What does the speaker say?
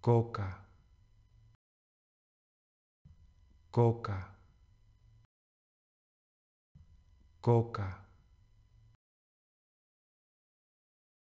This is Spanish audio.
coca, coca, coca.